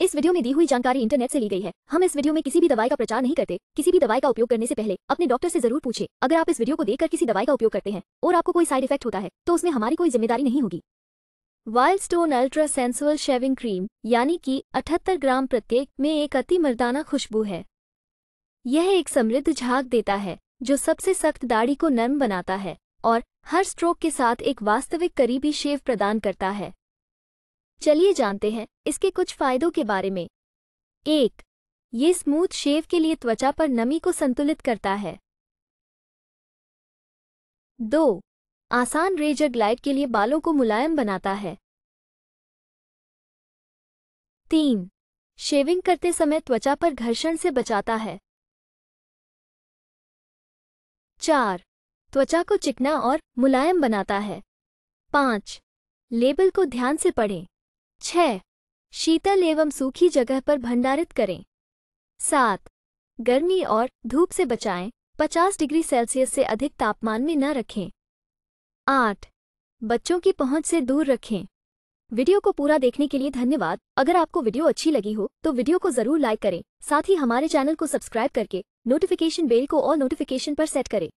इस वीडियो में दी हुई जानकारी इंटरनेट से ली गई है हम इस वीडियो में किसी भी दवाई का प्रचार नहीं करते किसी भी दवाई का उपयोग करने से पहले अपने डॉक्टर से जरूर पूछे अगर आप इस वीडियो को देखकर किसी दवाई का उपयोग करते हैं और आपको कोई साइड इफेक्ट होता है तो उसमें हमारी कोई जिम्मेदारी नहीं होगी wild stone ultra sensual shaving cream यानी कि अठहत्तर ग्राम प्रत्येक में एक अति मर्दाना खुशबू है यह एक समृद्ध झाग देता है जो सबसे सख्त दाढ़ी को नर्म बनाता है और हर स्ट्रोक के साथ एक वास्तविक करीबी शेव प्रदान करता है चलिए जानते हैं इसके कुछ फायदों के बारे में एक ये स्मूथ शेव के लिए त्वचा पर नमी को संतुलित करता है दो आसान रेजर ग्लाइड के लिए बालों को मुलायम बनाता है तीन शेविंग करते समय त्वचा पर घर्षण से बचाता है चार त्वचा को चिकना और मुलायम बनाता है पांच लेबल को ध्यान से पढ़ें छः शीतल एवं सूखी जगह पर भंडारित करें सात गर्मी और धूप से बचाएं 50 डिग्री सेल्सियस से अधिक तापमान में न रखें आठ बच्चों की पहुंच से दूर रखें वीडियो को पूरा देखने के लिए धन्यवाद अगर आपको वीडियो अच्छी लगी हो तो वीडियो को जरूर लाइक करें साथ ही हमारे चैनल को सब्सक्राइब करके नोटिफिकेशन बेल को ऑल नोटिफिकेशन पर सेट करें